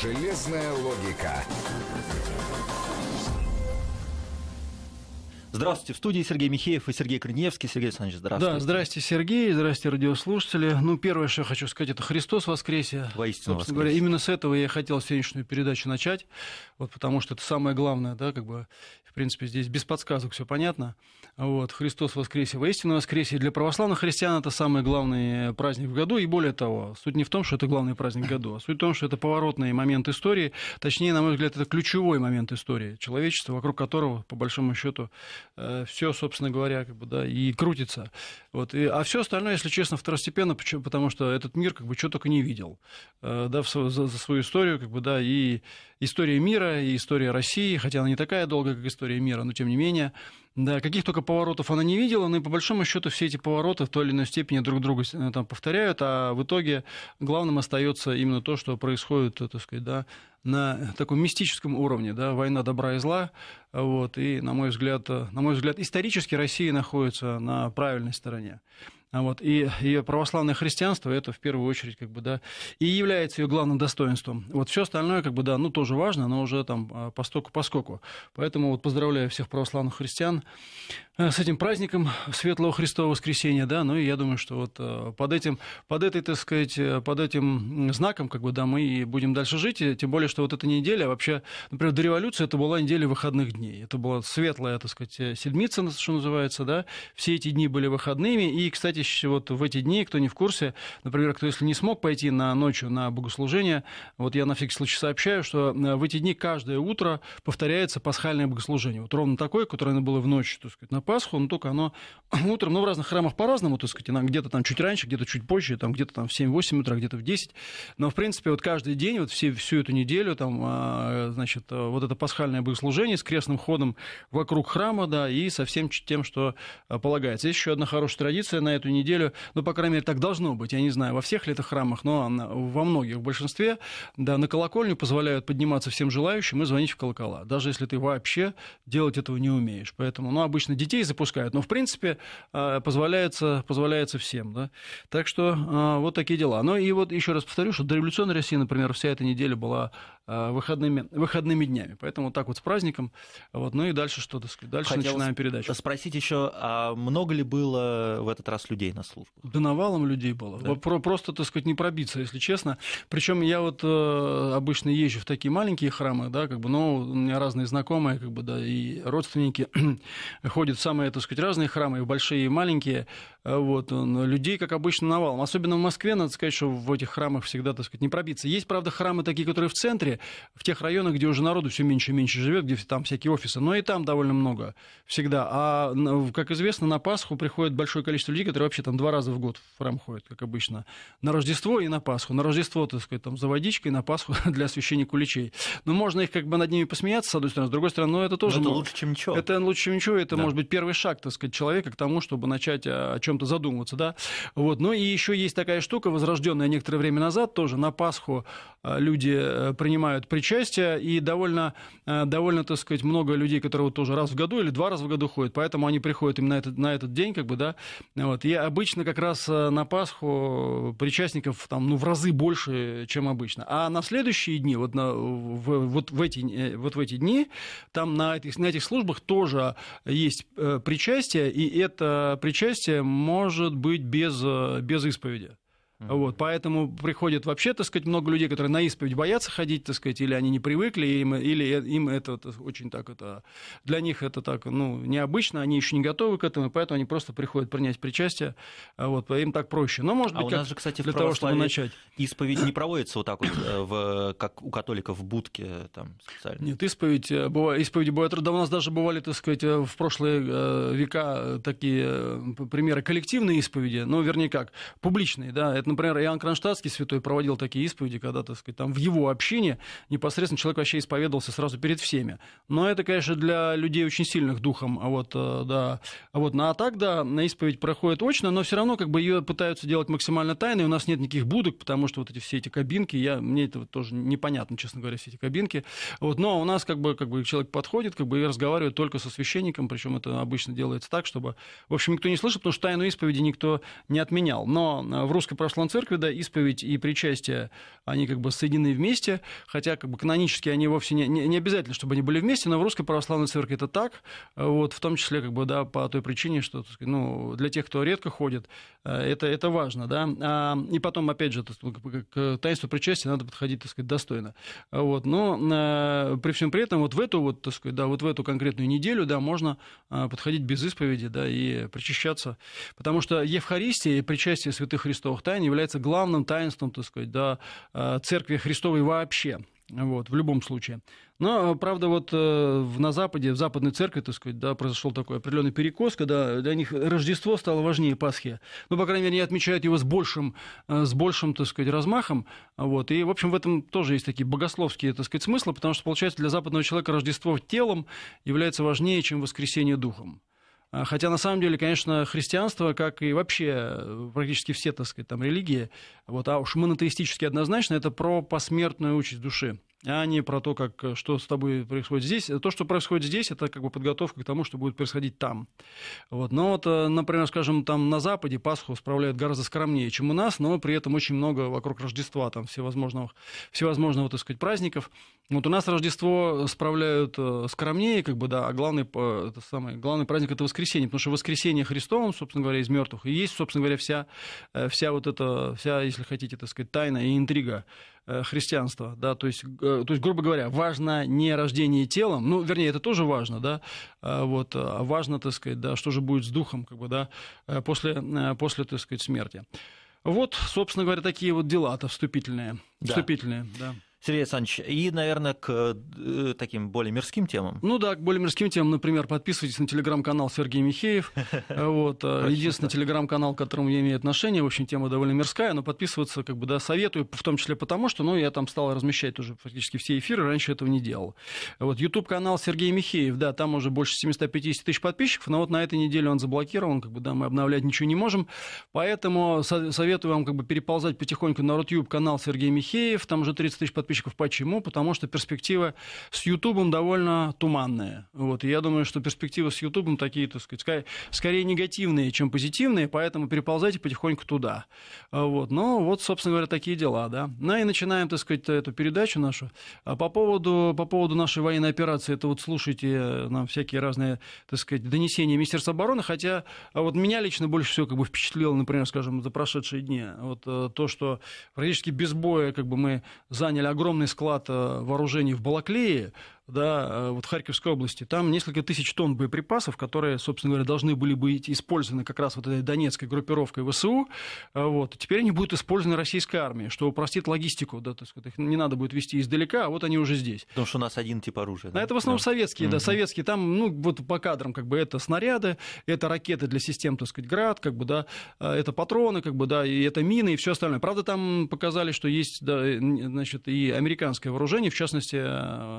Железная логика. Здравствуйте, в студии Сергей Михеев и Сергей Крыневский. Сергей Александрович, здравствуйте. Да, здрасте, Сергей, здрасте, радиослушатели. Ну, первое, что я хочу сказать, это Христос воскресе. Воистину воскресе. говоря, именно с этого я и хотел сегодняшнюю передачу начать, вот потому что это самое главное, да, как бы, в принципе, здесь без подсказок все понятно. Вот, Христос воскресе, воистину воскресе. Для православных христиан это самый главный э, праздник в году. И более того, суть не в том, что это главный праздник в году, а суть в том, что это поворотный момент истории. Точнее, на мой взгляд, это ключевой момент истории человечества, вокруг которого, по большому счету, э, все, собственно говоря, как бы, да, и крутится. Вот. И, а все остальное, если честно, второстепенно, потому что этот мир как бы чего только не видел э, да, за свою историю, как бы, да, и история мира, и история России, хотя она не такая долгая, как история мира, но тем не менее, да, каких только поворотов она не видела, но и по большому счету все эти повороты в той или иной степени друг друга э, там повторяют, а в итоге главным остается именно то, что происходит, э, так сказать, да, на таком мистическом уровне, да, война добра и зла, вот, и, на мой взгляд, на мой взгляд, исторически Россия находится на правильной стороне. А вот, и, ее православное христианство это в первую очередь как бы, да, и является ее главным достоинством. Вот все остальное, как бы, да, ну тоже важно, но уже там а, постоку поскоку. Поэтому вот поздравляю всех православных христиан. Э, с этим праздником Светлого Христова воскресения, да, ну и я думаю, что вот э, под этим, под этой, так сказать, э, под этим знаком, как бы, да, мы и будем дальше жить, и тем более, что вот эта неделя а вообще, например, до революции это была неделя выходных дней, это была светлая, так сказать, седмица, что называется, да, все эти дни были выходными, и, кстати, вот в эти дни, кто не в курсе, например, кто если не смог пойти на ночью на богослужение, вот я на всякий случай сообщаю, что в эти дни каждое утро повторяется пасхальное богослужение, вот ровно такое, которое было в ночь, так сказать, на Пасху, но только оно утром, ну, в разных храмах по-разному, так сказать, где-то там чуть раньше, где-то чуть позже, там где-то там в 7-8 утра, где-то в 10, но, в принципе, вот каждый день, вот все, всю эту неделю, там, а, значит, э, вот это пасхальное богослужение с крестным ходом вокруг храма, да, и со всем тем, что э, полагается. Есть еще одна хорошая традиция на эту неделю, ну, по крайней мере, так должно быть, я не знаю, во всех ли это храмах, но во многих, в большинстве, да, на колокольню позволяют подниматься всем желающим и звонить в колокола, даже если ты вообще делать этого не умеешь, поэтому, ну, обычно детей России запускают, но, в принципе, э, позволяется, позволяется всем. Да? Так что э, вот такие дела. Ну и вот еще раз повторю, что до дореволюционная России, например, вся эта неделя была Э, выходными, выходными днями. Поэтому вот так вот с праздником. Вот, ну и дальше что, так сказать, дальше Хотел начинаем передачу. спросить еще, а много ли было в этот раз людей на службу? Да навалом людей было. Да. Про, просто, так сказать, не пробиться, если честно. Причем я вот э, обычно езжу в такие маленькие храмы, да, как бы, но у меня разные знакомые, как бы, да, и родственники ходят в самые, так сказать, разные храмы, и большие, и маленькие. Э, вот, э, людей, как обычно, навалом. Особенно в Москве, надо сказать, что в этих храмах всегда, так сказать, не пробиться. Есть, правда, храмы такие, которые в центре, в тех районах, где уже народу все меньше и меньше живет, где там всякие офисы, но и там довольно много всегда. А, как известно, на Пасху приходит большое количество людей, которые вообще там два раза в год в храм ходят, как обычно. На Рождество и на Пасху. На Рождество, так сказать, там за водичкой, на Пасху для освящения куличей. Но можно их как бы над ними посмеяться, с одной стороны, с другой стороны, но это тоже... Но это лучше, чем ничего. Это лучше, чем ничего, это да. может быть первый шаг, так сказать, человека к тому, чтобы начать а, о чем-то задумываться, да. Вот. Но ну и еще есть такая штука, возрожденная некоторое время назад тоже, на Пасху а, люди э, принимают принимают причастие, и довольно, э, довольно, так сказать, много людей, которые вот тоже раз в году или два раза в году ходят, поэтому они приходят именно на этот, на этот день, как бы, да, вот, и обычно как раз э, на Пасху причастников там, ну, в разы больше, чем обычно, а на следующие дни, вот, на, в, вот, в, эти, э, вот в эти дни, там на этих, на этих службах тоже есть причастие, и это причастие может быть без, без исповеди. Вот, поэтому приходит вообще, так сказать, много людей, которые на исповедь боятся ходить, так сказать, или они не привыкли, им, или э, им это, это очень так, это, для них это так, ну, необычно, они еще не готовы к этому, поэтому они просто приходят принять причастие, а вот, им так проще. Но, ну, может а быть, у нас же, кстати, для того, чтобы начать. исповедь не проводится вот так вот, э, в, как у католиков в будке э, там специально? Нет, исповедь, бывает, исповеди бывает, да у нас даже бывали, так сказать, в прошлые века такие примеры коллективные исповеди, ну, вернее как, публичные, да, это например, Иоанн Кронштадтский святой проводил такие исповеди, когда, так сказать, там в его общине непосредственно человек вообще исповедовался сразу перед всеми. Но это, конечно, для людей очень сильных духом. А вот, э, да, а вот на а так, да, на исповедь проходит очно, но все равно как бы ее пытаются делать максимально тайной. У нас нет никаких будок, потому что вот эти все эти кабинки, я, мне это вот тоже непонятно, честно говоря, все эти кабинки. Вот, но у нас как бы, как бы человек подходит, как бы и разговаривает только со священником, причем это обычно делается так, чтобы, в общем, никто не слышал, потому что тайну исповеди никто не отменял. Но э, в русской православной ислам церкви, да, исповедь и причастие, они как бы соединены вместе, хотя как бы канонически они вовсе не, не, не обязательно, чтобы они были вместе, но в русской православной церкви это так, вот, в том числе как бы, да, по той причине, что ну, для тех, кто редко ходит, э, это, это важно, да, а, и потом, опять же, ну, к таинству причастия надо подходить, так сказать, достойно, вот, но э, при всем при этом вот в эту вот, так сказать, да, вот в эту конкретную неделю, да, можно э, подходить без исповеди, да, и причащаться, потому что Евхаристия и причастие святых Христовых тайн является главным таинством, так сказать, да, э, церкви Христовой вообще. Вот, в любом случае. Но, правда, вот э, на Западе, в Западной Церкви, так сказать, да, произошел такой определенный перекос, когда для них Рождество стало важнее Пасхи. Ну, по крайней мере, они отмечают его с большим, э, с большим, так сказать, размахом. Вот. И, в общем, в этом тоже есть такие богословские, так сказать, смыслы, потому что, получается, для западного человека Рождество телом является важнее, чем воскресение духом. А, хотя, на самом деле, конечно, христианство, как и вообще э, практически все, так сказать, там, религии, вот, а уж монотеистически однозначно, это про посмертную участь души а не про то, как, э, что с тобой происходит здесь. Э, то, что происходит здесь, это как бы подготовка к тому, что будет происходить там. Вот. Но вот, э, например, скажем, там на Западе Пасху справляют гораздо скромнее, чем у нас, но при этом очень много вокруг Рождества, там всевозможных, всевозможного, так сказать, праздников. Вот у нас Рождество справляют скромнее, как бы, да, а главный, это самый главный праздник – это воскресенье, потому что воскресенье Христовым, собственно говоря, из мертвых, и есть, собственно говоря, вся, вся вот эта, вся, если хотите, так сказать, тайна и интрига Э, христианства, да, то есть, то есть, грубо говоря, важно не рождение телом, ну, вернее, это тоже важно, да, а вот, а важно, так сказать, да, что же будет с духом, как бы, да, э, после, э, после так сказать, смерти. Вот, собственно говоря, такие вот дела-то вступительные. Да. Вступительные, да. Сергей Александрович, и, наверное, к э, таким более мирским темам. Ну да, к более мирским темам, например, подписывайтесь на телеграм-канал Сергей Михеев. Вот, э, единственный телеграм-канал, к которому я имею отношение, в общем, тема довольно мирская, но подписываться, как бы, да, советую, в том числе потому, что, ну, я там стал размещать уже практически все эфиры, раньше этого не делал. Вот, YouTube-канал Сергей Михеев, да, там уже больше 750 тысяч подписчиков, но вот на этой неделе он заблокирован, как бы, да, мы обновлять ничего не можем, поэтому советую вам, как бы, переползать потихоньку на YouTube-канал Сергей Михеев, там уже 30 тысяч подписчиков, подписчиков. Почему? Потому что перспектива с Ютубом довольно туманная. Вот, и я думаю, что перспективы с Ютубом такие, так сказать, скорее негативные, чем позитивные, поэтому переползайте потихоньку туда. А, вот, ну, вот, собственно говоря, такие дела, да. Ну, и начинаем, так сказать, эту передачу нашу. А по поводу, по поводу нашей военной операции, это вот слушайте нам всякие разные, так сказать, донесения Министерства обороны, хотя а, вот меня лично больше всего как бы впечатлило, например, скажем, за прошедшие дни, вот э, то, что практически без боя как бы мы заняли огромное огромный склад э, вооружений в Балаклее, да, э, вот Харьковской области, там несколько тысяч тонн боеприпасов, которые, собственно говоря, должны были быть использованы как раз вот этой донецкой группировкой ВСУ, а вот, теперь они будут использованы российской армией, что упростит логистику, да, то есть их не надо будет вести издалека, а вот они уже здесь. Потому что у нас один тип оружия. Да? Это в основном да. советские, да, советские, там, ну, вот по кадрам, как бы, это снаряды, это ракеты для систем, так сказать, «Град», как бы, да, э, это патроны, как бы, да, и это мины и все остальное. Правда, там показали, что есть, да, э, значит, и американское вооружение, в частности,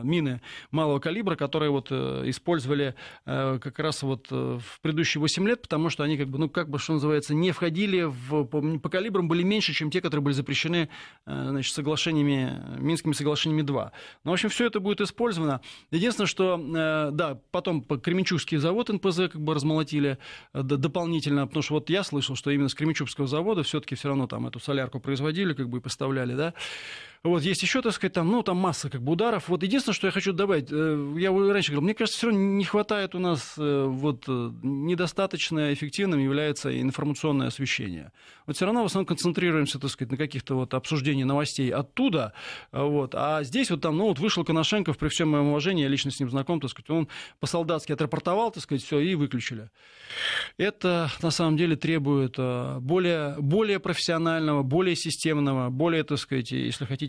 мины малого калибра, которые вот э, использовали э, как раз вот э, в предыдущие 8 лет, потому что они как бы, ну, как бы, что называется, не входили в, по, по калибрам, были меньше, чем те, которые были запрещены, значит, соглашениями, Минскими соглашениями 2. Ну, в общем, все это будет использовано. Единственное, что, да, потом Кременчугский завод НПЗ как бы размолотили дополнительно, потому что вот я слышал, что именно с Кременчугского завода все-таки все равно там эту солярку производили, как бы и поставляли, да, вот есть еще, так сказать, там, ну, там масса как бы ударов. Вот единственное, что я хочу добавить, э, я раньше говорил, мне кажется, все равно не хватает у нас, э, вот, э, недостаточно эффективным является информационное освещение. Вот все равно в основном концентрируемся, так сказать, на каких-то вот обсуждении новостей оттуда, а, вот, а здесь вот там, ну, вот вышел Коношенков, при всем моем уважении, я лично с ним знаком, так сказать, он по-солдатски отрапортовал, так сказать, все, и выключили. Это, на самом деле, требует более, более профессионального, более системного, более, так сказать, если хотите,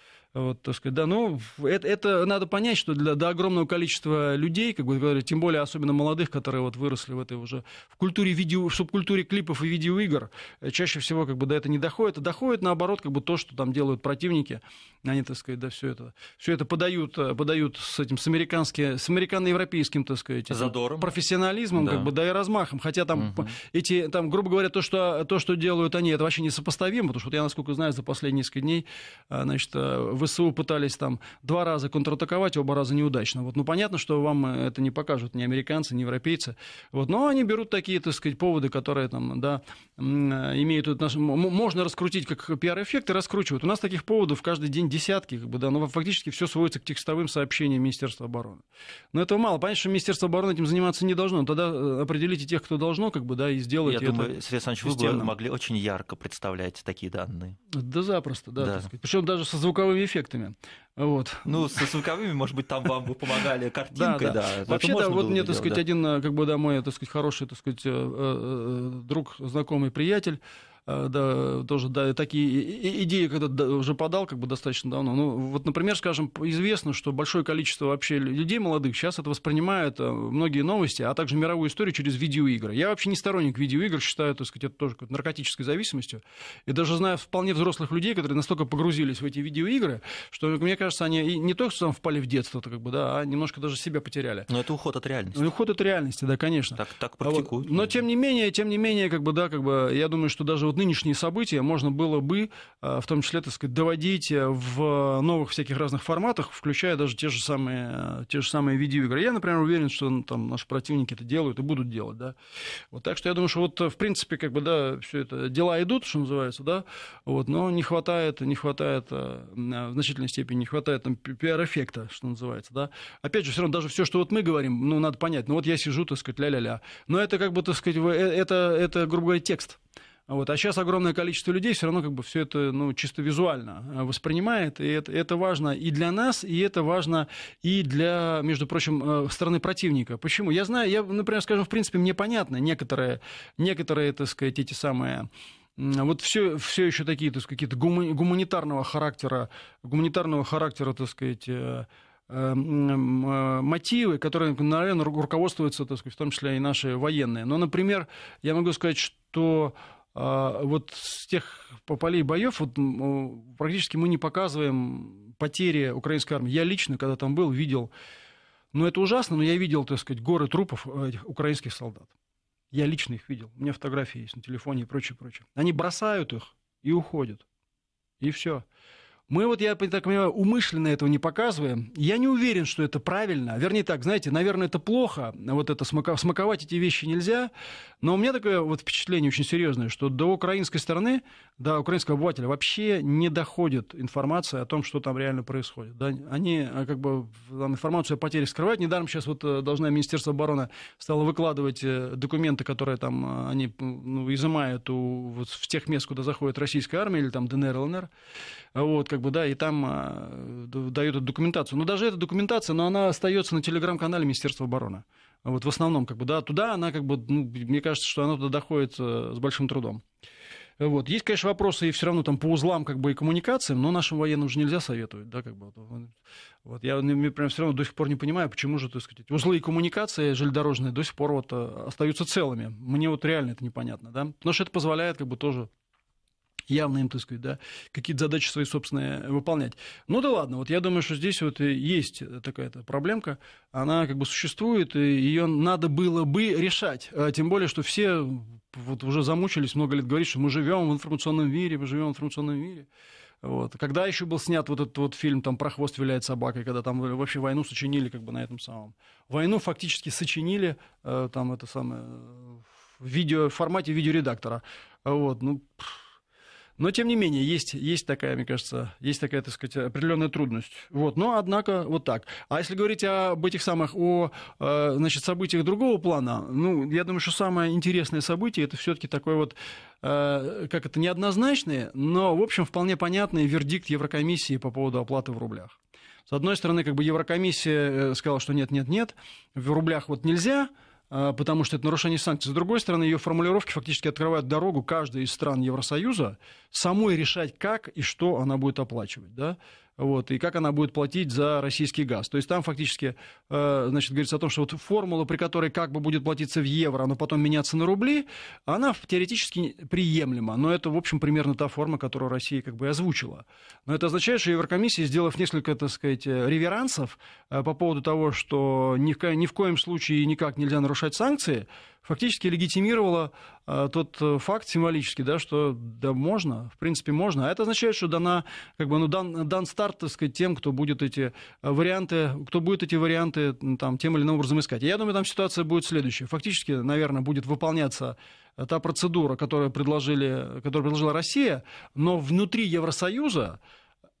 Вот, так сказать, да, ну, это, это надо понять, что для, до огромного количества людей, как бы говорите, тем более особенно молодых, которые вот выросли в этой уже, в культуре видео, в субкультуре клипов и видеоигр, э, чаще всего как бы до этого не доходит, а доходит наоборот как бы то, что там делают противники, они, так сказать, да, все это, все это подают, э, подают с этим, с, американским, с американо-европейским, так сказать, Задором. профессионализмом, да. как бы, да и размахом, хотя там угу. эти, там, грубо говоря, то что, то, что делают они, это вообще несопоставимо, потому что вот я, насколько знаю, за последние несколько дней, э, значит, ВСУ пытались там два раза контратаковать, оба раза неудачно. Вот, ну, понятно, что вам э, это не покажут ни американцы, ни европейцы. Вот, но они берут такие, так сказать, поводы, которые там, да, э, имеют... Можно раскрутить как пиар-эффект и раскручивают. У нас таких поводов каждый день десятки, как бы, да, но фактически все сводится к текстовым сообщениям Министерства обороны. Но этого мало. Понятно, что Министерство обороны этим заниматься не должно. Тогда э, определите тех, кто должно, как бы, да, и сделайте Я это думаю, Сергей вы бы могли очень ярко представлять такие данные. Да запросто, да. да. Причем даже со звуковыми эффектами эффектами. Вот. Ну, со звуковыми, может быть, там вам бы помогали картинкой, да. да. да. Вообще, да, вот мне, так сказать, один, э, как бы, да, мой, э, так сказать, хороший, так сказать, э, друг, знакомый, приятель, Э, да, тоже да, такие идеи, когда уже подал, как бы достаточно давно. Ну, вот, например, скажем, известно, что большое количество вообще людей молодых сейчас это воспринимают э, многие новости, а также мировую историю через видеоигры. Я вообще не сторонник видеоигр, считаю, так сказать, это тоже -то наркотической зависимостью. И даже знаю вполне взрослых людей, которые настолько погрузились в эти видеоигры, что, ну, мне кажется, они не только сам впали в детство, -то, как бы, да, а немножко даже себя потеряли. Но это уход от реальности. Ну, уход от реальности, да, конечно. Так, так а практикуют. Вот. Но, тем не менее, тем не менее, как бы, да, как бы, я думаю, что даже вот нынешние события можно было бы, э, в том числе, так сказать, доводить э, в новых всяких разных форматах, включая даже те же самые, э, те же самые видеоигры. Я, например, уверен, что ну, там, наши противники это делают и будут делать, да. Вот, так что я думаю, что вот, в принципе, как бы, да, все это, дела идут, что называется, да, вот, но не хватает, не хватает, в значительной степени не хватает там пиар-эффекта, что называется, да. Опять же, все равно даже все, что вот мы говорим, ну, надо понять, ну, вот я сижу, так сказать, ля-ля-ля. Но это как бы, так сказать, это, это грубо говоря, текст. Вот. А сейчас огромное количество людей все равно как бы все это ну, чисто визуально э, воспринимает. И это, это важно и для нас, и это важно и для, между прочим, э, стороны противника. Почему? Я знаю, я, например, скажем, в принципе, мне понятно некоторые, некоторые так сказать, эти самые вот все, все еще такие, то есть какие-то гуманитарного характера, гуманитарного характера, так сказать, э, эм, эм, мотивы, которые, наверное, руководствуются, так сказать, в том числе и наши военные. Но, например, я могу сказать, что а, вот с тех полей боев вот, практически мы не показываем потери украинской армии. Я лично, когда там был, видел, ну это ужасно, но я видел, так сказать, горы трупов э, этих украинских солдат. Я лично их видел. У меня фотографии есть на телефоне и прочее, прочее. Они бросают их и уходят. И все. Мы вот, я так понимаю, умышленно этого не показываем. Я не уверен, что это правильно. Вернее так, знаете, наверное, это плохо. Вот это смаковать эти вещи нельзя. Но у меня такое вот впечатление очень серьезное, что до украинской стороны, до украинского обывателя вообще не доходит информация о том, что там реально происходит. Да? Они а, как бы там, информацию о потерях скрывают. Недаром сейчас вот э, должна Министерство обороны стало выкладывать э, документы, которые там э, они ну, изымают у, вот, в тех мест, куда заходит российская армия или там ДНР, ЛНР. Вот, как как бы, да, и там а, дают эту документацию. Но даже эта документация, но она остается на телеграм-канале Министерства обороны. Вот в основном, как бы, да, туда она, как бы, ну, мне кажется, что она туда доходит э, с большим трудом. Вот. Есть, конечно, вопросы и все равно там по узлам как бы и коммуникациям, но нашим военным же нельзя советовать, да, как бы. Вот. Ну, я прям все равно до сих пор не понимаю, почему же, так сказать, узлы и коммуникации железнодорожные до сих пор вот э, остаются целыми. Мне вот реально это непонятно, да. Потому что это позволяет как бы тоже явно им, так сказать, да, какие-то задачи свои собственные выполнять. Ну да ладно, вот я думаю, что здесь вот есть такая-то проблемка, она как бы существует, и ее надо было бы решать. А тем более, что все вот уже замучились много лет говорить, что мы живем в информационном мире, мы живем в информационном мире. Вот. Когда еще был снят вот этот вот фильм там, «Про хвост виляет собакой», когда там вообще войну сочинили как бы на этом самом. Войну фактически сочинили э, там это самое, в видео, формате видеоредактора. Вот, ну, но, тем не менее, есть, есть такая, мне кажется, есть такая, так сказать, определенная трудность. Вот. Но, однако, вот так. А если говорить об этих самых, о э, значит, событиях другого плана, ну, я думаю, что самое интересное событие, это все-таки такое вот, э, как это, неоднозначное, но, в общем, вполне понятный вердикт Еврокомиссии по поводу оплаты в рублях. С одной стороны, как бы Еврокомиссия э, сказала, что нет, нет, нет, в рублях вот нельзя, а, потому что это нарушение санкций. С другой стороны, ее формулировки фактически открывают дорогу каждой из стран Евросоюза самой решать, как и что она будет оплачивать. Да? вот, и как она будет платить за российский газ. То есть там фактически, э, значит, говорится о том, что вот формула, при которой как бы будет платиться в евро, но потом меняться на рубли, она теоретически приемлема. Но это, в общем, примерно та форма, которую Россия как бы озвучила. Но это означает, что Еврокомиссия, сделав несколько, так сказать, э, реверансов э, по поводу того, что ни в, ни в коем случае никак нельзя нарушать санкции, фактически легитимировала э, тот э, факт символический, да, что да, можно, в принципе, можно. А это означает, что дана, как бы, ну, дан, дан старт, так сказать, тем, кто будет эти э, варианты, кто будет эти варианты там, тем или иным образом искать. я думаю, там ситуация будет следующая. Фактически, наверное, будет выполняться э, та процедура, которую, предложили, которую предложила Россия, но внутри Евросоюза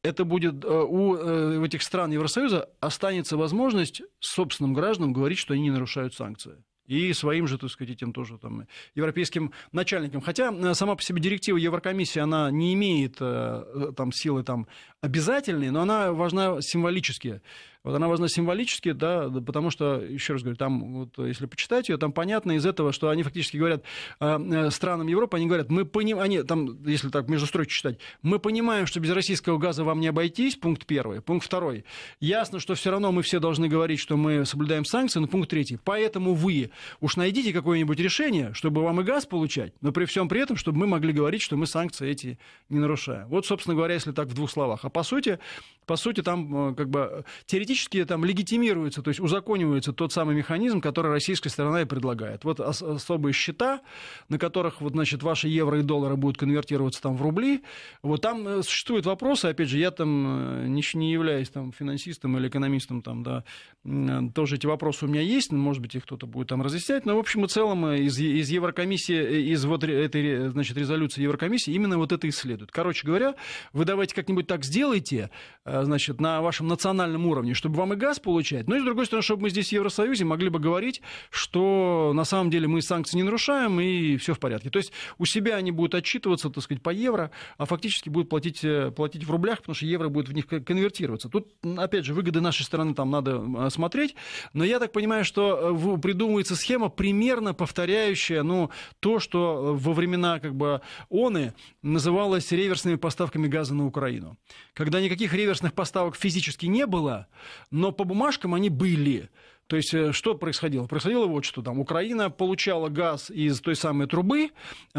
это будет у этих стран Евросоюза останется возможность собственным гражданам говорить, что они не нарушают санкции и своим же, так сказать, этим тоже там, европейским начальникам. Хотя э, сама по себе директива Еврокомиссии, она не имеет э, э, там, силы там, обязательной, но она важна символически. Вот она важна символически, да, потому что, еще раз говорю, там, вот, если почитать ее, там понятно из этого, что они фактически говорят а, э, странам Европы, они говорят, мы понимаем, они там, если так между строк читать, мы понимаем, что без российского газа вам не обойтись, пункт первый. Пункт второй. Ясно, что все равно мы все должны говорить, что мы соблюдаем санкции, но пункт третий. Поэтому вы уж найдите какое-нибудь решение, чтобы вам и газ получать, но при всем при этом, чтобы мы могли говорить, что мы санкции эти не нарушаем. Вот, собственно говоря, если так в двух словах. А по сути, по сути, там э, как бы теоретически фактически там легитимируется, то есть узаконивается тот самый механизм, который российская сторона и предлагает. Вот ос- особые счета, на которых вот, значит, ваши евро и доллары будут конвертироваться там в рубли. Вот там э, существуют вопросы, опять же, я там э, не, не являюсь там финансистом или экономистом, там, да, э, тоже эти вопросы у меня есть, может быть, их кто-то будет там разъяснять, но, в общем и целом, из, из Еврокомиссии, из вот этой, значит, резолюции Еврокомиссии именно вот это и Короче говоря, вы давайте как-нибудь так сделайте, значит, на вашем национальном уровне, чтобы вам и газ получать, но ну и, с другой стороны, чтобы мы здесь в Евросоюзе могли бы говорить, что на самом деле мы санкции не нарушаем и все в порядке. То есть у себя они будут отчитываться, так сказать, по евро, а фактически будут платить, э, платить в рублях, потому что евро будет в них конвертироваться. Тут, опять же, выгоды нашей стороны там надо смотреть, но я так понимаю, что э, придумывается схема, примерно повторяющая ну, то, что э, во времена как бы ОНЫ называлось реверсными поставками газа на Украину. Когда никаких реверсных поставок физически не было, но по бумажкам они были. То есть э, что происходило? Происходило вот что там. Украина получала газ из той самой трубы, э,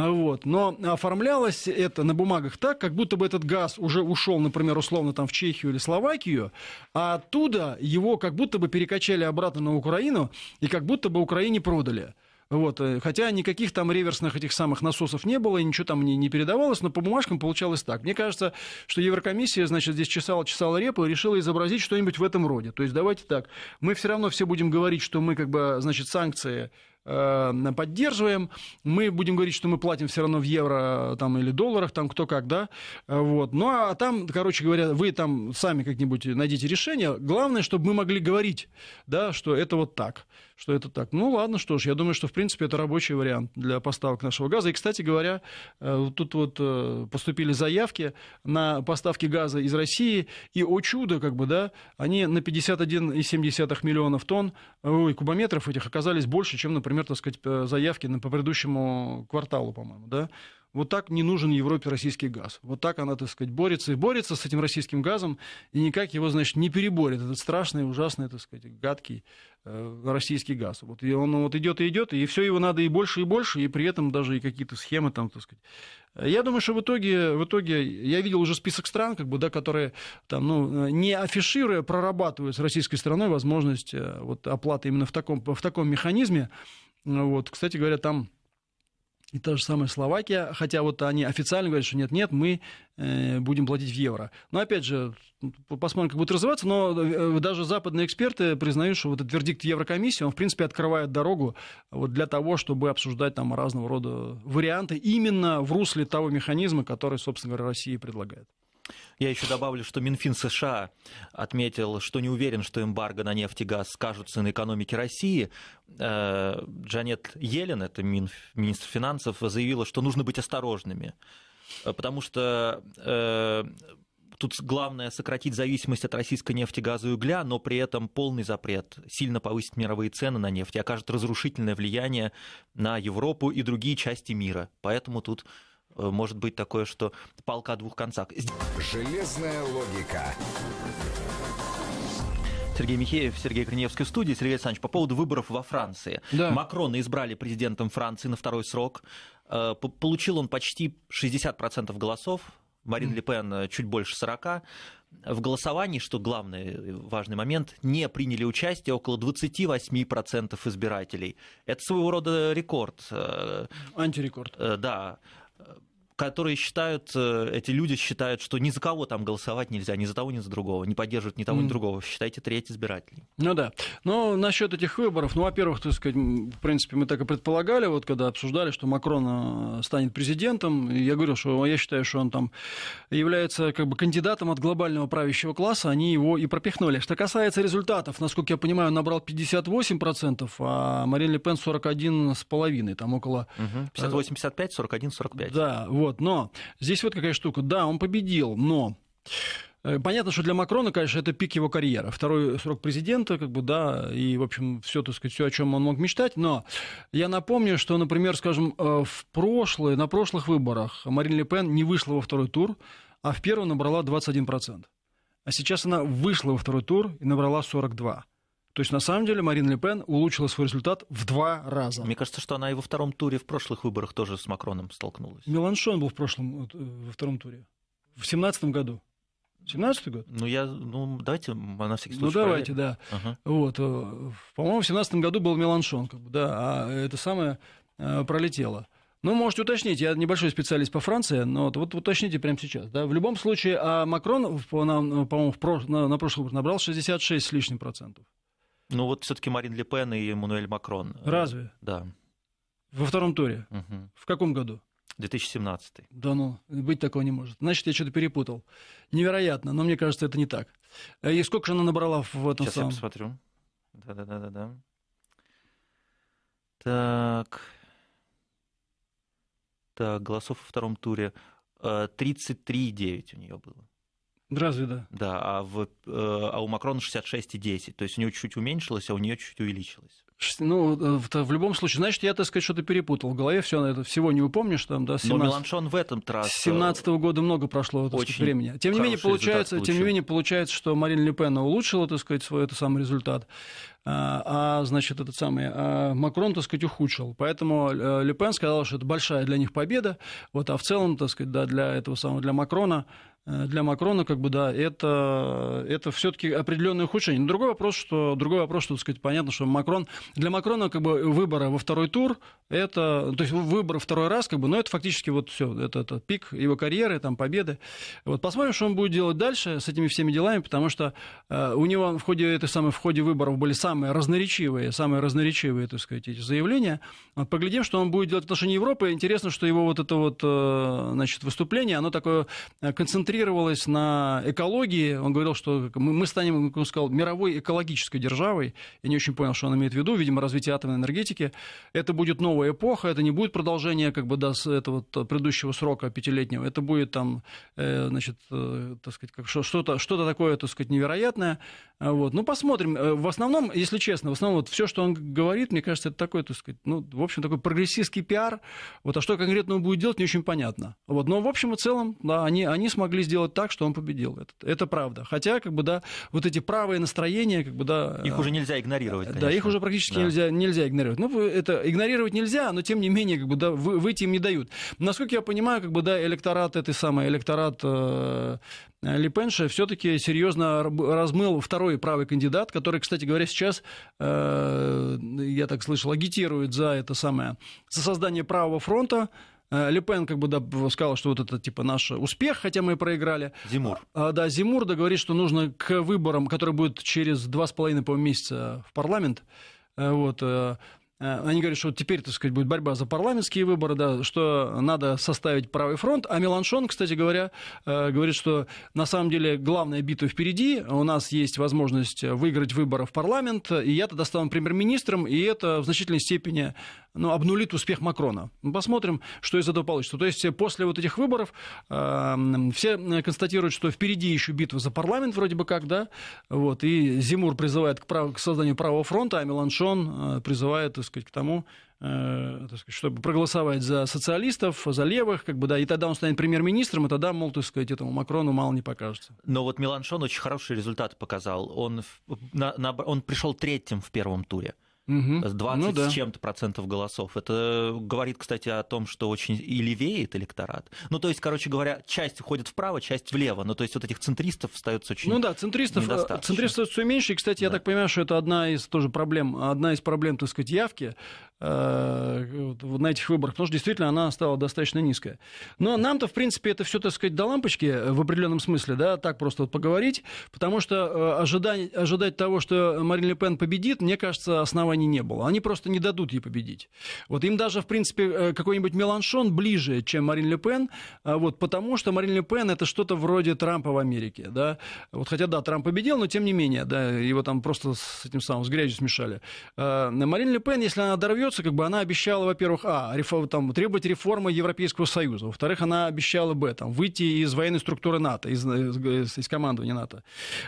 вот, но оформлялось это на бумагах так, как будто бы этот газ уже ушел, например, условно там в Чехию или Словакию, а оттуда его как будто бы перекачали обратно на Украину и как будто бы Украине продали. Вот. Э, хотя никаких там реверсных этих самых насосов не было, и ничего там не, не передавалось, но по бумажкам получалось так. Мне кажется, что Еврокомиссия, значит, здесь чесала, чесала репу и решила изобразить что-нибудь в этом роде. То есть давайте так, мы все равно все будем говорить, что мы как бы, значит, санкции Э, поддерживаем. Мы будем говорить, что мы платим все равно в евро там, или долларах, там кто как, да. Вот. Ну а там, короче говоря, вы там сами как-нибудь найдите решение. Главное, чтобы мы могли говорить, да, что это вот так, что это так. Ну ладно, что ж, я думаю, что в принципе это рабочий вариант для поставок нашего газа. И, кстати говоря, э, тут вот э, поступили заявки на поставки газа из России, и, о чудо, как бы, да, они на 51,7 миллионов тонн, ой, кубометров этих оказались больше, чем, например, например, так сказать, заявки на, по предыдущему кварталу, по-моему, да, вот так не нужен Европе российский газ. Вот так она, так сказать, борется и борется с этим российским газом, и никак его, значит, не переборет. Этот страшный, ужасный, так сказать, гадкий э, российский газ. Вот, и он вот идет и идет, и все его надо и больше, и больше, и при этом даже и какие-то схемы там, так сказать. Я думаю, что в итоге, в итоге я видел уже список стран, как бы, да, которые там, ну, не афишируя, прорабатывают с российской стороной возможность э, вот, оплаты именно в таком, в таком механизме. Вот, кстати говоря, там и та же самая Словакия, хотя вот они официально говорят, что нет-нет, мы э, будем платить в евро. Но опять же, посмотрим, как будет развиваться, но э, э, даже западные эксперты признают, что вот этот вердикт Еврокомиссии, он, в принципе, открывает дорогу вот для того, чтобы обсуждать там разного рода варианты именно в русле того механизма, который, собственно говоря, Россия предлагает. Я еще добавлю, что Минфин США отметил, что не уверен, что эмбарго на нефть и газ скажутся на экономике России. Э, Джанет Елен, это министр финансов, заявила, что нужно быть осторожными, э, потому что э, тут главное сократить зависимость от российской нефти, газа и угля, но при этом полный запрет сильно повысит мировые цены на нефть и окажет разрушительное влияние на Европу и другие части мира. Поэтому тут Э, может быть такое, что палка о двух концах. Железная логика. Сергей Михеев, Сергей Криневский в студии. Сергей Александрович, по поводу выборов во Франции. Да. Макрона избрали президентом Франции на второй срок. Э, получил он почти 60% голосов. Марин mm. Ле Пен э, чуть больше 40. В голосовании, что главный важный момент, не приняли участие около 28% избирателей. Это своего рода рекорд. Антирекорд. Да. uh, которые считают, э, эти люди считают, что ни за кого там голосовать нельзя, ни за того, ни за другого, не поддерживают ни того, ни другого. Считайте треть избирателей. Ну да. Но насчет этих выборов, ну, во-первых, так сказать, в принципе, мы так и предполагали, вот когда обсуждали, что Макрон э, станет президентом, я говорил, что а я считаю, что он там является как бы кандидатом от глобального правящего класса, они его и пропихнули. Что касается результатов, насколько я понимаю, он набрал 58%, а Марин Ле Пен 41,5%, там около... 58-55, 41-45. Да, вот, но здесь вот какая штука. Да, он победил, но э, Понятно, что для Макрона, конечно, это пик его карьеры. Второй срок президента, как бы, да, и, в общем, все, так сказать, все, о чем он мог мечтать. Но я напомню, что, например, скажем, э, в прошлые на прошлых выборах Марин Ле Пен не вышла во второй тур, а в первый набрала 21%. А сейчас она вышла во второй тур и набрала 42%. То есть, на самом деле, Марин Ле Пен улучшила свой результат в два раза. Мне кажется, что она и во втором туре в прошлых выборах тоже с Макроном столкнулась. Меланшон был в прошлом, э, э, во втором туре. В семнадцатом году. Семнадцатый год? Ну, я, ну, давайте на всякий ну, случай. Ну, давайте, проверим. да. Ага. Вот, э, по-моему, в семнадцатом году был Меланшон, как бы, да, а это самое пролетело. Ну, можете уточнить, я небольшой специалист по Франции, но вот, вот уточните прямо сейчас. Да? В любом случае, а Макрон, по-моему, в прош... на, на прошлый выбор набрал 66 с лишним процентов. Ну вот все-таки Марин Ле Пен и Эммануэль Макрон. Э, Разве? Да. Во втором туре? Угу. В каком году? 2017. Да ну, быть такого не может. Значит, я что-то перепутал. Невероятно, но мне кажется, это не так. Э, и сколько же она набрала в этом Сейчас самом... я посмотрю. Да-да-да-да-да. Так. Так, голосов во втором туре 33,9 э, у нее было. Разве да? Да, а, в, э, а у Макрона 66,10. То есть у него чуть-чуть уменьшилось, а у нее чуть увеличилось. Ну, э, в, любом случае, значит, я, так сказать, что-то перепутал. В голове все на это всего не упомнишь там, да, 17... Но Меланшон в этом трассе... С 17 года много прошло так сказать, времени. Тем не, менее, получается, тем не менее, получается, что Марин Лепен улучшила, так сказать, свой это самый результат. А, а, значит, этот самый а Макрон, так сказать, ухудшил. Поэтому э, Лепен сказал, что это большая для них победа. Вот, а в целом, так сказать, да, для этого самого, для Макрона Э, для Макрона, как бы, да, это, это все-таки определенное ухудшение. Но другой вопрос, что, другой вопрос, что, так сказать, понятно, что Макрон, для Макрона, как бы, выборы во второй тур, это, то есть выборы второй раз, как бы, но ну, это фактически вот все, это, это пик его карьеры, там, победы. Вот посмотрим, что он будет делать дальше с этими всеми делами, потому что э, у него в ходе этой самой, в ходе выборов были самые разноречивые, самые разноречивые, так сказать, эти заявления. Вот поглядим, что он будет делать в отношении Европы. Интересно, что его вот это вот, э, значит, выступление, оно такое э, концентрированное концентрировалось на экологии. Он говорил, что мы станем, как он сказал, мировой экологической державой. Я не очень понял, что он имеет в виду. Видимо, развитие атомной энергетики. Это будет новая эпоха, это не будет продолжение как бы до этого предыдущего срока пятилетнего. Это будет там, э, значит, э, так сказать, как что-то, что-то такое, так сказать, невероятное. А вот. Ну, посмотрим. Э, в основном, если честно, в основном вот все, что он говорит, мне кажется, это такой, так сказать, ну, в общем, такой прогрессистский пиар. Вот, а что конкретно он будет делать, не очень понятно. Вот. Но, в общем и целом, да, они, они смогли могли сделать так, что он победил. Это, это правда. Хотя, как бы, да, вот эти правые настроения, как бы, да... Их уже э, нельзя игнорировать, конечно. Да, их уже практически да. нельзя, нельзя игнорировать. Ну, это игнорировать нельзя, но, тем не менее, как бы, да, выйти им не дают. Насколько я понимаю, как бы, да, электорат этой самой, электорат э, Липенша все-таки серьезно размыл второй правый кандидат, который, кстати говоря, сейчас, э, я так слышал, агитирует за это самое, за создание правого фронта, Э, Лепен как бы да, сказал, что вот это типа наш успех, хотя мы и проиграли. Зимур. А, а да, Зимур да, говорит, что нужно к выборам, которые будут через два с половиной по месяца в парламент, э, вот, э, они говорят, что теперь, так сказать, будет борьба за парламентские выборы, да, что надо составить правый фронт. А Меланшон, кстати говоря, говорит, что на самом деле главная битва впереди. У нас есть возможность выиграть выборы в парламент, и я тогда стану премьер-министром, и это в значительной степени ну, обнулит успех Макрона. Ну, посмотрим, что из этого получится. То есть э, после вот этих выборов эм, э, все констатируют, что впереди еще битва за парламент вроде бы как, да, вот, и Зимур призывает к, прав... к созданию правого фронта, а Меланшон э, призывает, так сказать, к тому, э, так сказать, чтобы проголосовать за социалистов, за левых, как бы, да, и тогда он станет премьер-министром, и тогда, мол, так сказать, этому Макрону мало не покажется. Но вот Меланшон очень хороший результат показал. Он, на, на, он пришел третьим в первом туре угу. 20 ну, да. с чем-то процентов голосов. Это говорит, кстати, о том, что очень и левеет электорат. Ну, то есть, короче говоря, часть уходит вправо, часть влево. Ну, то есть, вот этих центристов остается очень Ну да, центристов, э, центристов все меньше. И, кстати, да. я так понимаю, что это одна из тоже проблем, одна из проблем, так сказать, явки, Э, на этих выборах, потому что действительно она стала достаточно низкая. Но нам-то, в принципе, это все, так сказать, до лампочки э, в определенном смысле, да, так просто вот поговорить, потому что э, ожидать, ожидать того, что Марин Ле Пен победит, мне кажется, оснований не было. Они просто не дадут ей победить. Вот им даже, в принципе, какой-нибудь Меланшон ближе, чем Марин Ле Пен, а вот, потому что Марин Ле Пен это что-то вроде Трампа в Америке, да, вот хотя, да, Трамп победил, но тем не менее, да, его там просто с этим самым, с грязью смешали. А, Марин Ле Пен, если она дорвет остается, как бы она обещала, во-первых, а, рефо, там, требовать реформы Европейского Союза, во-вторых, она обещала, б, там, выйти из военной структуры НАТО, из, из, э, э, из командования НАТО.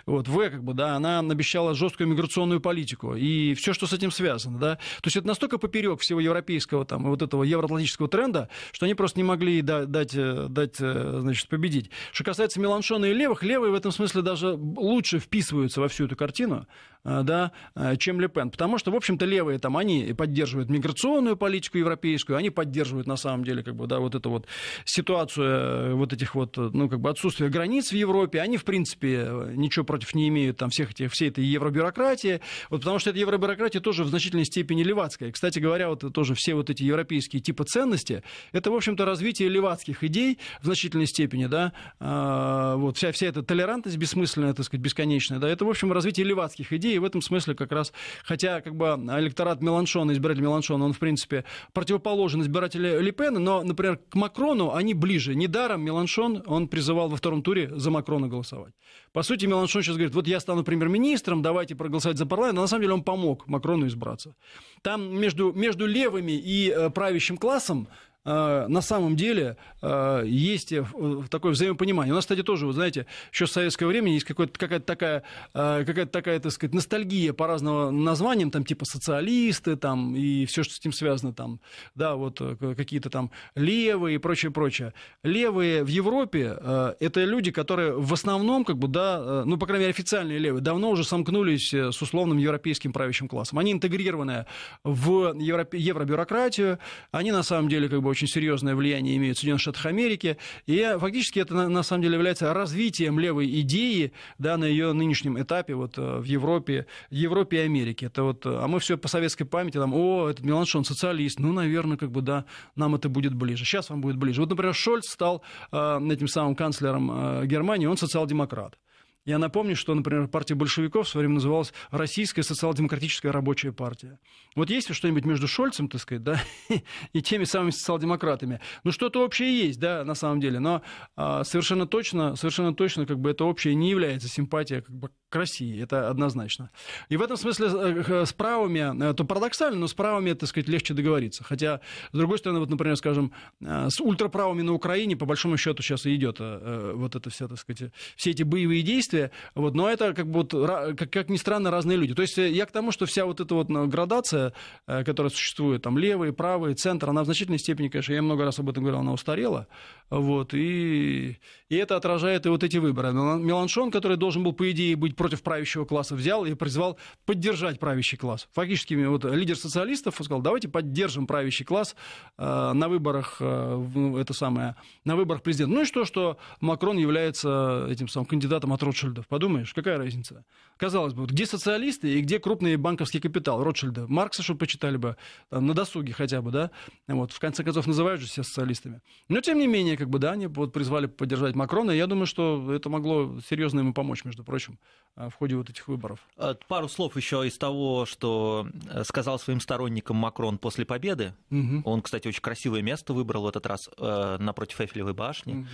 Вот, в, как бы, да, она обещала жесткую миграционную политику и все, что с этим связано, да. То есть это настолько поперек всего европейского, там, вот этого евроатлантического тренда, что они просто не могли дать, э, дать, дать значит, победить. Что касается Меланшона и левых, левые в этом смысле даже лучше вписываются во всю эту картину, Э, да, э, чем Ле Пен. Потому что, в общем-то, левые там, они поддерживают миграционную политику европейскую, они поддерживают, на самом деле, как бы, да, вот эту вот ситуацию э, вот этих вот, ну, как бы отсутствия границ в Европе, они, в принципе, ничего против не имеют там всех этих, всей этой евробюрократии, вот потому что эта евробюрократия тоже в значительной степени левацкая. Кстати говоря, вот тоже все вот эти европейские типы ценности, это, в общем-то, развитие левацких идей в значительной степени, да, а, вот вся, вся эта толерантность бессмысленная, так сказать, бесконечная, да, это, в общем, развитие левацких идей, и в этом смысле как раз, хотя как бы электорат Меланшона, избиратель Меланшона, он, в принципе, противоположен избирателю Липена, но, например, к Макрону они ближе. Недаром Меланшон, он призывал во втором туре за Макрона голосовать. По сути, Меланшон сейчас говорит, вот я стану премьер-министром, давайте проголосовать за парламент. Но на самом деле он помог Макрону избраться. Там между, между левыми и э, правящим классом а, на самом деле а, есть э, такое взаимопонимание. У нас, кстати, тоже, вы знаете, еще с советского времени есть какая-то какая-то такая, а, какая такая, так сказать, ностальгия по разным названиям, там, типа социалисты, там, и все, что с этим связано, там, да, вот э, какие-то там левые и прочее, прочее. Левые в Европе э, – это люди, которые в основном, как бы, да, ну, по крайней мере, официальные левые, давно уже сомкнулись с условным европейским правящим классом. Они интегрированы в европе, евробюрократию, они, на самом деле, как бы, очень серьезное влияние имеют в Соединенных Штатах Америки. И э, фактически это на, на самом деле является развитием левой идеи да, на ее нынешнем этапе вот, э, в Европе, Европе и Америке. Это вот, а мы все по советской памяти, там, о, этот Меланшон социалист, ну, наверное, как бы, да, нам это будет ближе. Сейчас вам будет ближе. Вот, например, Шольц стал э, этим самым канцлером э, Германии, он социал-демократ. Я напомню, что, например, партия большевиков в свое время называлась Российская социал-демократическая рабочая партия. Вот есть ли что-нибудь между Шольцем, так сказать, да, и теми самыми социал-демократами? Ну, что-то общее есть, да, на самом деле, но а, совершенно точно, совершенно точно, как бы это общее не является симпатия а, как бы, к России, это однозначно. И в этом смысле э, э, с правыми, э, то парадоксально, но с правыми, так сказать, легче договориться. Хотя, с другой стороны, вот, например, скажем, с ультраправыми на Украине, по большому счету, сейчас и идет вот это все, так сказать, все эти боевые действия, действия. Вот, но это как бы вот, как, как ни странно, разные люди. То есть э, я к тому, что вся вот эта вот э, градация, э, которая существует, там левый, правый, центр, она в значительной степени, конечно, я много раз об этом говорил, она устарела. Вот, и, и это отражает и вот эти выборы. Меланшон, который должен был, по идее, быть против правящего класса, взял и призвал поддержать правящий класс. Фактически вот, лидер социалистов сказал, давайте поддержим правящий класс э, на выборах, э, ну, это самое, на выборах президента. Ну и что, что Макрон является этим самым кандидатом от Ротшильда Ротшильдов, подумаешь, какая разница? Казалось бы, вот где социалисты и где крупный банковский капитал Ротшильда? Маркса, что почитали бы, на досуге хотя бы, да? Вот, в конце концов, называют же все социалистами. Но, тем не менее, как бы, да, они вот призвали поддержать Макрона, и я думаю, что это могло серьезно ему помочь, между прочим, а, в ходе вот этих выборов. А, пару слов еще из того, что э, сказал своим сторонникам Макрон после победы. Угу. Он, кстати, очень красивое место выбрал в этот раз э, напротив Эфелевой башни. Угу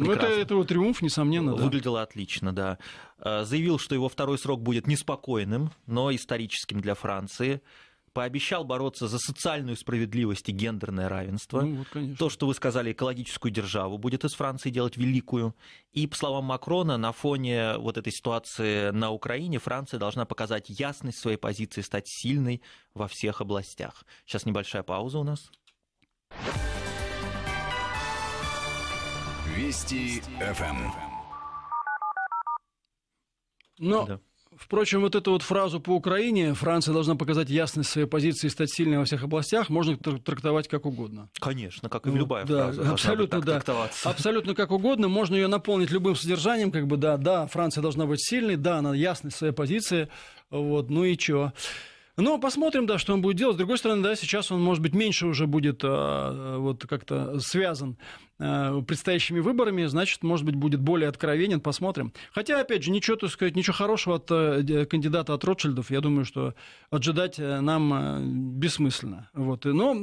ну, это, это его триумф, несомненно, да. Выглядело отлично, да. А, заявил, что его второй срок будет неспокойным, но историческим для Франции пообещал бороться за социальную справедливость и гендерное равенство. Ну, вот, конечно. То, что вы сказали, экологическую державу будет из Франции делать великую. И, по словам Макрона, на фоне вот этой ситуации на Украине Франция должна показать ясность своей позиции, стать сильной во всех областях. Сейчас небольшая пауза у нас. Вести ФМ. Эм. Но, да. впрочем, вот эту вот фразу по Украине Франция должна показать ясность своей позиции и стать сильной во всех областях, можно трактовать как угодно. Конечно, как и ну, любая да, фраза. Абсолютно, да. Абсолютно как угодно. Можно ее наполнить любым содержанием, как бы да, да, Франция должна быть сильной, да, она ясность своей позиции. Вот, ну и чё. Ну, посмотрим, да, что он будет делать. С другой стороны, да, сейчас он, может быть, меньше уже будет а, вот как-то связан Э, предстоящими выборами, значит, может быть, будет более откровенен, посмотрим. Хотя, опять же, ничего, так сказать, ничего хорошего от э, кандидата от Ротшильдов, я думаю, что отжидать э, нам бессмысленно. Вот. Но,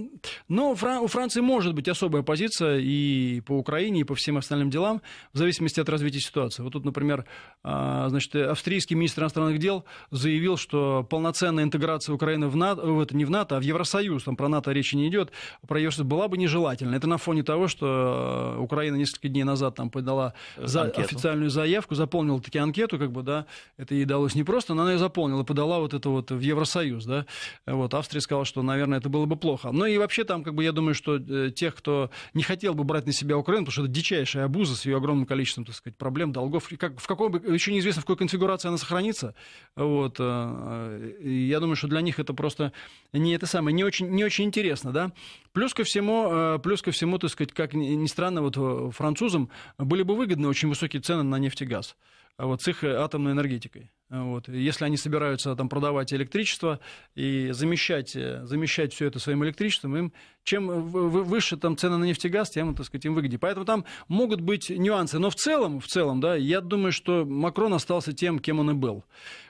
но у Франции может быть особая позиция и по Украине, и по всем остальным делам, в зависимости от развития ситуации. Вот тут, например, значит, австрийский министр иностранных дел заявил, что полноценная интеграция Украины в НАТО, в это не в НАТО, а в Евросоюз, там про НАТО речи не идет, а про Евросоюз была бы нежелательна. Это на фоне того, что Э, Украина несколько дней назад там подала э, за официальную заявку, заполнила таки анкету, как бы, да, это ей далось не просто, но она ее заполнила, подала вот это вот в Евросоюз, да, вот Австрия сказала, что, наверное, это было бы плохо. Ну и вообще там, как бы, я думаю, что э, тех, кто не хотел бы брать на себя Украину, потому что это дичайшая обуза с ее огромным количеством, так сказать, проблем, долгов, и как, в каком бы, еще неизвестно, в какой конфигурации она сохранится, вот, я думаю, что для них это просто не это самое, не очень, не очень интересно, да. Плюс ко всему, плюс ко всему, так сказать, как не странно, вот э, французам были бы выгодны очень высокие цены на нефть и газ а вот, с их э, атомной энергетикой. Вот. Если они собираются там, продавать электричество и замещать, э, замещать все это своим электричеством, им, чем выше там, цены на нефтегаз, тем так сказать, им выгоднее. Поэтому там могут быть нюансы. Но в целом, в целом да, я думаю, что Макрон остался тем, кем он и был.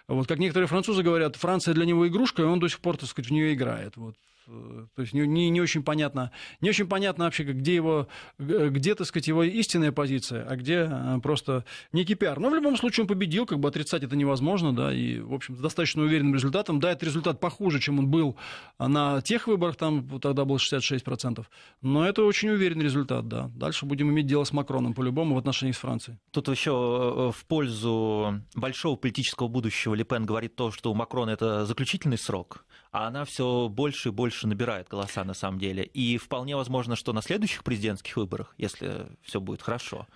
Вот, как некоторые французы говорят, Франция для него игрушка, и он до сих пор так сказать, в нее играет. Вот. Э, то есть не, не, не очень понятно, не очень понятно вообще, где его, где, так сказать, его истинная позиция, а где э, просто некий пиар. Но в любом случае он победил, как бы отрицать это невозможно, да, и, в общем, с достаточно уверенным результатом. Да, этот результат похуже, чем он был э, на тех выборах, там тогда было 66%, но это очень уверенный результат, да. Дальше будем иметь дело с Макроном по-любому в отношении с Францией. Тут еще в пользу большого политического будущего Лепен говорит то, что у Макрона это заключительный срок, а она все больше и больше набирает голоса на самом деле. И вполне возможно, что на следующих президентских выборах, если все будет хорошо,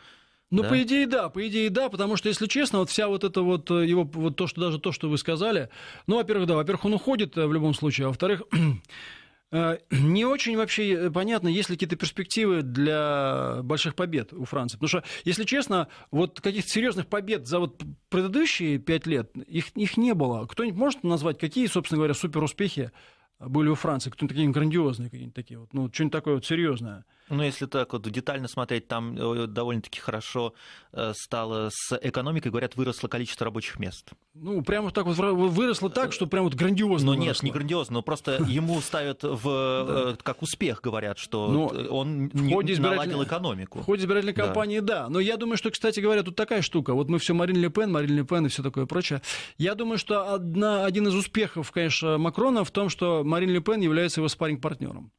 ну, да? по идее, да, по идее, да, потому что, если честно, вот вся вот это вот э, его, вот то, что даже то, что вы сказали, ну, во-первых, да, во-первых, он уходит э, в любом случае, а во-вторых, Э, не очень вообще э, понятно, есть ли какие-то перспективы для больших побед у Франции. Потому что, если честно, вот каких-то серьезных побед за вот предыдущие пять лет их, их не было. Кто-нибудь может назвать, какие, собственно говоря, суперуспехи были у Франции? Кто-нибудь такие грандиозные, какие-нибудь такие вот, ну, что-нибудь такое вот серьезное. Ну, если так вот детально смотреть, там э, довольно-таки хорошо э, стало с экономикой, говорят, выросло количество рабочих мест. Ну, прямо вот так вот выросло э, так, что прям вот грандиозно. Ну, нет, не грандиозно, но просто ему ставят в как успех, говорят, что ну, он в ходе наладил экономику. В ходе избирательной кампании, да. Но я думаю, что, кстати говоря, тут такая штука. Вот мы все Марин Ле Пен, Марин Ле Пен и все такое прочее. Я думаю, что один из успехов, конечно, Макрона в том, что Марин Ле Пен является его спаринг партнером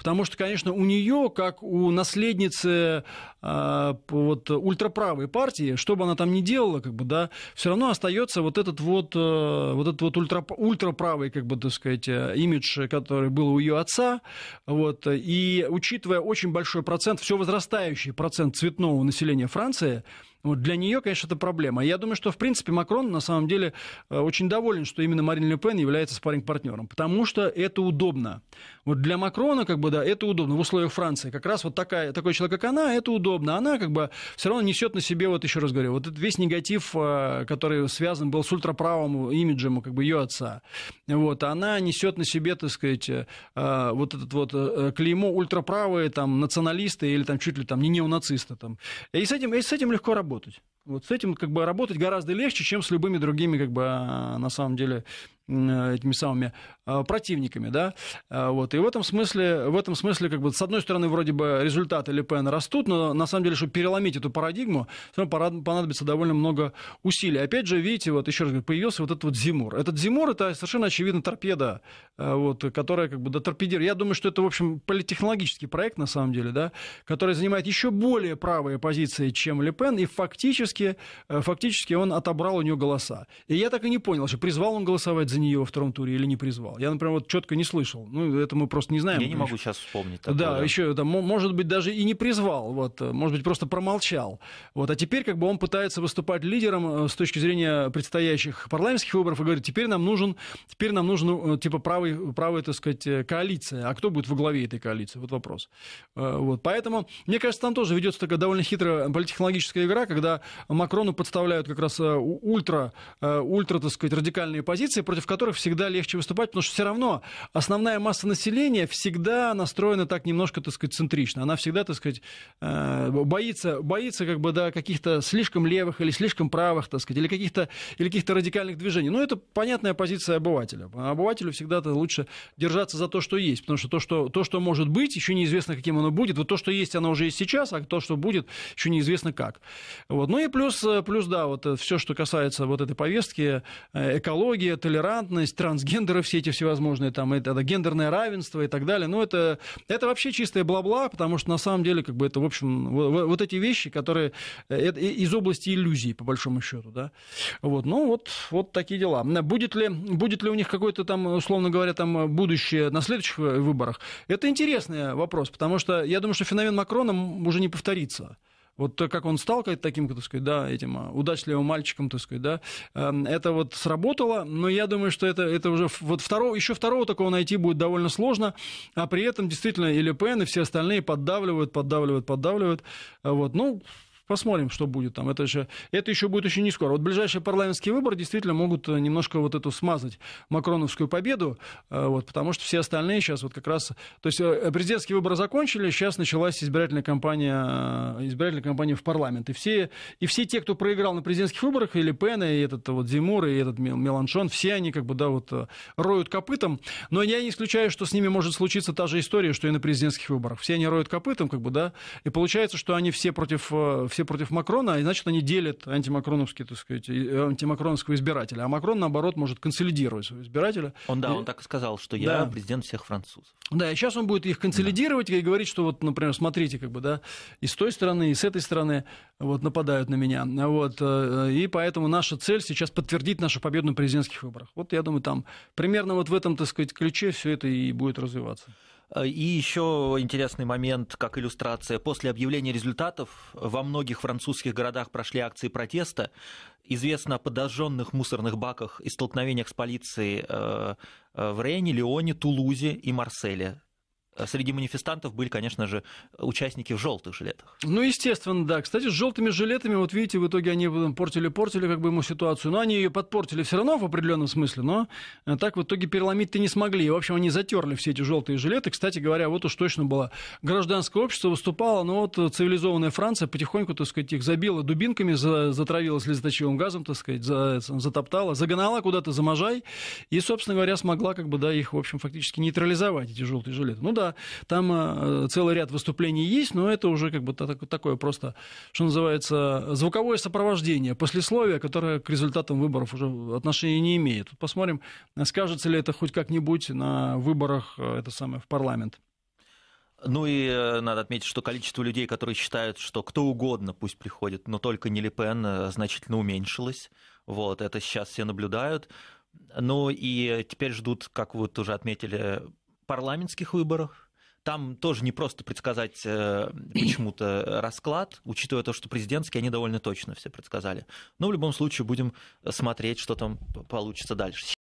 Потому что, конечно, у нее, как у наследницы а, вот, ультраправой партии, что бы она там ни делала, как бы, да, все равно остается вот этот вот, э, вот, этот вот ультра, ультраправый, как бы, так сказать, э, имидж, который был у ее отца. Вот, и учитывая очень большой процент, все возрастающий процент цветного населения Франции, вот для нее, конечно, это проблема. Я думаю, что, в принципе, Макрон на самом деле э, очень доволен, что именно Марин Ле Пен является спаринг партнером потому что это удобно. Вот для Макрона, как бы, да, это удобно в условиях Франции. Как раз вот такая, такой человек, как она, это удобно. Она, как бы, все равно несет на себе, вот еще раз говорю, вот этот весь негатив, э, который связан был с ультраправым имиджем, как бы, ее отца. Вот, она несет на себе, так сказать, э, вот этот вот клеймо ультраправые, там, националисты или там чуть ли там не неонацисты. Там. И с этим, и с этим легко работать работать. Вот с этим как бы работать гораздо легче, чем с любыми другими как бы а, на самом деле Э, этими самыми э, противниками, да, э, вот, и в этом смысле, в этом смысле, как бы, с одной стороны, вроде бы результаты ЛПН растут, но на самом деле, чтобы переломить эту парадигму, все равно понадобится довольно много усилий. Опять же, видите, вот еще раз говорю, появился вот этот вот Зимур. Этот Зимур, это совершенно очевидно торпеда, вот, которая как бы доторпедирует. Я думаю, что это, в общем, политехнологический проект, на самом деле, да, который занимает еще более правые позиции, чем ЛПН, и фактически, фактически он отобрал у нее голоса. И я так и не понял, что призвал он голосовать за за нее во втором туре или не призвал. Я, например, вот четко не слышал. Ну, это мы просто не знаем. Я не могу сейчас вспомнить. Такое. Да, еще там, может быть, даже и не призвал, вот, может быть, просто промолчал. Вот, а теперь как бы он пытается выступать лидером э, с точки зрения предстоящих парламентских выборов и говорит, теперь нам нужен, теперь нам нужен э, типа правый, правая, так сказать, э, коалиция. А кто будет во главе этой коалиции? Вот вопрос. Вот, поэтому, мне кажется, там тоже ведется такая довольно хитрая политтехнологическая игра, когда Макрону подставляют как раз ультра, ультра, так сказать, радикальные позиции против против которых всегда легче выступать, потому что все равно основная масса населения всегда настроена так немножко, так сказать, центрично. Она всегда, так сказать, э, боится, боится как бы, да, каких-то слишком левых или слишком правых, так сказать, или каких-то или каких-то радикальных движений. Но ну, это понятная позиция обывателя. А обывателю всегда-то лучше держаться за то, что есть, потому что то, что, то, что может быть, еще неизвестно, каким оно будет. Вот то, что есть, оно уже есть сейчас, а то, что будет, еще неизвестно как. Вот. Ну и плюс, э, плюс да, вот э, все, что касается вот этой повестки, экология, толерантность, толерантность, трансгендеры все эти всевозможные, там, это, это гендерное равенство и так далее. Но ну, это, это вообще чистое бла-бла, потому что на самом деле, как бы это, в общем, вот, вот эти вещи, которые это, э, из области иллюзий, по большому счету, да. Вот, ну вот, вот такие дела. Будет ли, будет ли у них какое-то там, условно говоря, там будущее на следующих выборах? Это интересный вопрос, потому что я думаю, что феномен Макрона уже не повторится. Вот как он стал таким, так сказать, да, этим а, удачливым мальчиком, так сказать, да, эм, это вот сработало, но я думаю, что это, это уже вот второго, еще второго такого найти будет довольно сложно, а при этом действительно и Ле Пен, и все остальные поддавливают, поддавливают, поддавливают, вот, ну, Посмотрим, что будет там. Это, же, это еще будет очень не скоро. Вот ближайшие парламентские выборы действительно могут э, немножко вот эту смазать макроновскую победу, э, вот, потому что все остальные сейчас вот как раз... То есть э, президентские выборы закончили, сейчас началась избирательная кампания, избирательная кампания в парламент. И все, и все те, кто проиграл на президентских выборах, и Лепена, и этот вот Зимур, и этот Меланшон, все они как бы, да, вот роют копытом. Но я не исключаю, что с ними может случиться та же история, что и на президентских выборах. Все они роют копытом, как бы, да, и получается, что они все против, все все против Макрона, а и значит, они делят антимакроновские, так сказать, э, антимакроновского избирателя. А Макрон, наоборот, может консолидировать своего избирателя. Он, да, и... он так и сказал, что я да. президент всех французов. Да, и сейчас он будет их консолидировать да. и говорить, что вот, например, смотрите, как бы, да, и с той стороны, и с этой стороны вот, нападают на меня. Вот, э, и поэтому наша цель сейчас подтвердить нашу победу на президентских выборах. Вот, я думаю, там примерно вот в этом, так сказать, ключе все это и будет развиваться. Э, и еще интересный момент, как иллюстрация. После объявления результатов во многих французских городах прошли акции протеста. Известно о подожженных мусорных баках и столкновениях с полицией э, э, в Рейне, Лионе, Тулузе и Марселе. Э, среди манифестантов были, конечно же, участники в желтых жилетах. Ну, естественно, да. Кстати, с желтыми жилетами, вот видите, в итоге они портили-портили как бы ему ситуацию, но они ее подпортили все равно в определенном смысле, но э, так в итоге переломить-то не смогли. И, в общем, они затерли все эти желтые жилеты. Кстати говоря, вот уж точно было. Гражданское общество выступало, но вот э, цивилизованная Франция потихоньку, так сказать, их забила дубинками, затравила слезоточивым газом, так сказать, затоптала, загнала куда-то за можай и, собственно говоря, смогла как бы, да, их, в общем, фактически нейтрализовать, эти желтые жилеты. Ну да, там э, целый ряд выступлений есть, но это уже как бы такое просто, что называется, звуковое сопровождение, послесловие, которое к результатам выборов уже отношения не имеет. посмотрим, скажется ли это хоть как-нибудь на выборах, э, это самое, в парламент. Ну и э, надо отметить, что количество людей, которые считают, что кто угодно пусть приходит, но только не Пен, значительно уменьшилось. Вот, это сейчас все наблюдают. Ну и теперь ждут, как вы тоже отметили, парламентских выборах, там тоже не просто предсказать э, почему-то расклад, учитывая то, что президентские они довольно точно все предсказали. Но в любом случае будем смотреть, что там получится дальше.